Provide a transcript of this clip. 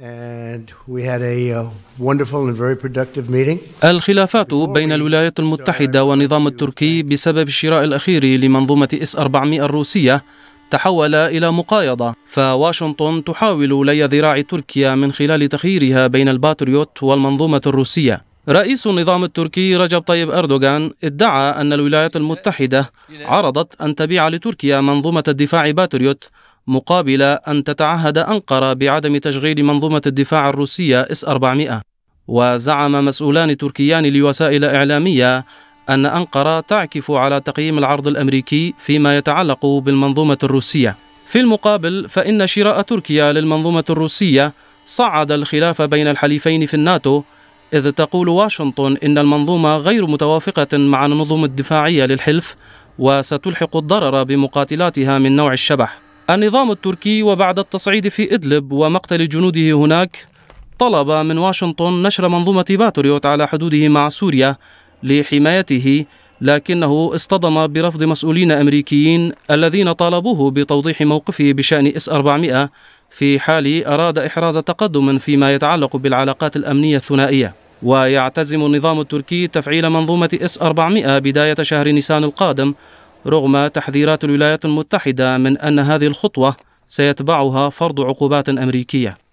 Uh, الخلافات بين الولايات المتحدة والنظام التركي بسبب الشراء الأخير لمنظومة اس 400 الروسية تحول إلى مقايضة فواشنطن تحاول لي ذراع تركيا من خلال تخييرها بين الباتريوت والمنظومة الروسية رئيس النظام التركي رجب طيب أردوغان ادعى أن الولايات المتحدة عرضت أن تبيع لتركيا منظومة الدفاع باتريوت مقابل أن تتعهد أنقرة بعدم تشغيل منظومة الدفاع الروسية إس 400 وزعم مسؤولان تركيان لوسائل إعلامية أن أنقرة تعكف على تقييم العرض الأمريكي فيما يتعلق بالمنظومة الروسية في المقابل فإن شراء تركيا للمنظومة الروسية صعد الخلاف بين الحليفين في الناتو إذ تقول واشنطن إن المنظومة غير متوافقة مع النظم الدفاعية للحلف وستلحق الضرر بمقاتلاتها من نوع الشبح النظام التركي وبعد التصعيد في إدلب ومقتل جنوده هناك طلب من واشنطن نشر منظومة باتريوت على حدوده مع سوريا لحمايته لكنه اصطدم برفض مسؤولين أمريكيين الذين طالبوه بتوضيح موقفه بشأن إس 400 في حال أراد إحراز تقدم فيما يتعلق بالعلاقات الأمنية الثنائية ويعتزم النظام التركي تفعيل منظومة إس 400 بداية شهر نيسان القادم رغم تحذيرات الولايات المتحدة من أن هذه الخطوة سيتبعها فرض عقوبات أمريكية